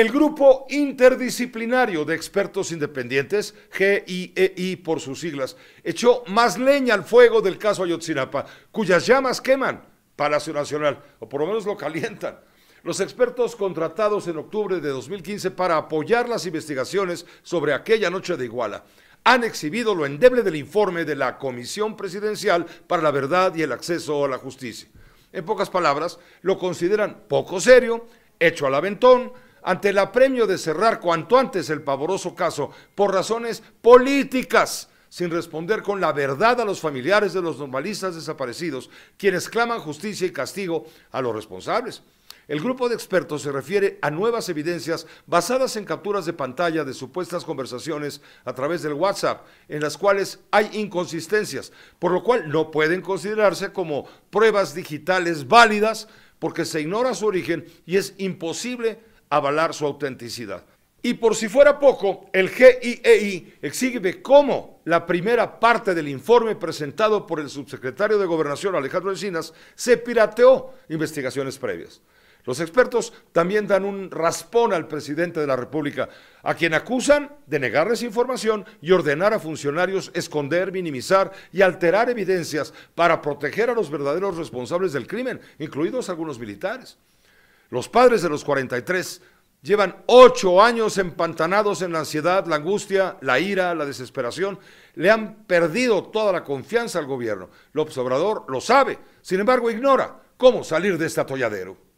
El grupo interdisciplinario de expertos independientes, GIEI e por sus siglas, echó más leña al fuego del caso Ayotzinapa, cuyas llamas queman Palacio Nacional, o por lo menos lo calientan. Los expertos contratados en octubre de 2015 para apoyar las investigaciones sobre aquella noche de Iguala han exhibido lo endeble del informe de la Comisión Presidencial para la Verdad y el Acceso a la Justicia. En pocas palabras, lo consideran poco serio, hecho al aventón, ante el apremio de cerrar cuanto antes el pavoroso caso por razones políticas, sin responder con la verdad a los familiares de los normalistas desaparecidos, quienes claman justicia y castigo a los responsables. El grupo de expertos se refiere a nuevas evidencias basadas en capturas de pantalla de supuestas conversaciones a través del WhatsApp, en las cuales hay inconsistencias, por lo cual no pueden considerarse como pruebas digitales válidas porque se ignora su origen y es imposible avalar su autenticidad. Y por si fuera poco, el GIEI exige cómo la primera parte del informe presentado por el subsecretario de Gobernación Alejandro Encinas se pirateó investigaciones previas. Los expertos también dan un raspón al presidente de la República, a quien acusan de negarles información y ordenar a funcionarios esconder, minimizar y alterar evidencias para proteger a los verdaderos responsables del crimen, incluidos algunos militares. Los padres de los 43 llevan ocho años empantanados en la ansiedad, la angustia, la ira, la desesperación. Le han perdido toda la confianza al gobierno. lo observador lo sabe, sin embargo ignora cómo salir de este atolladero.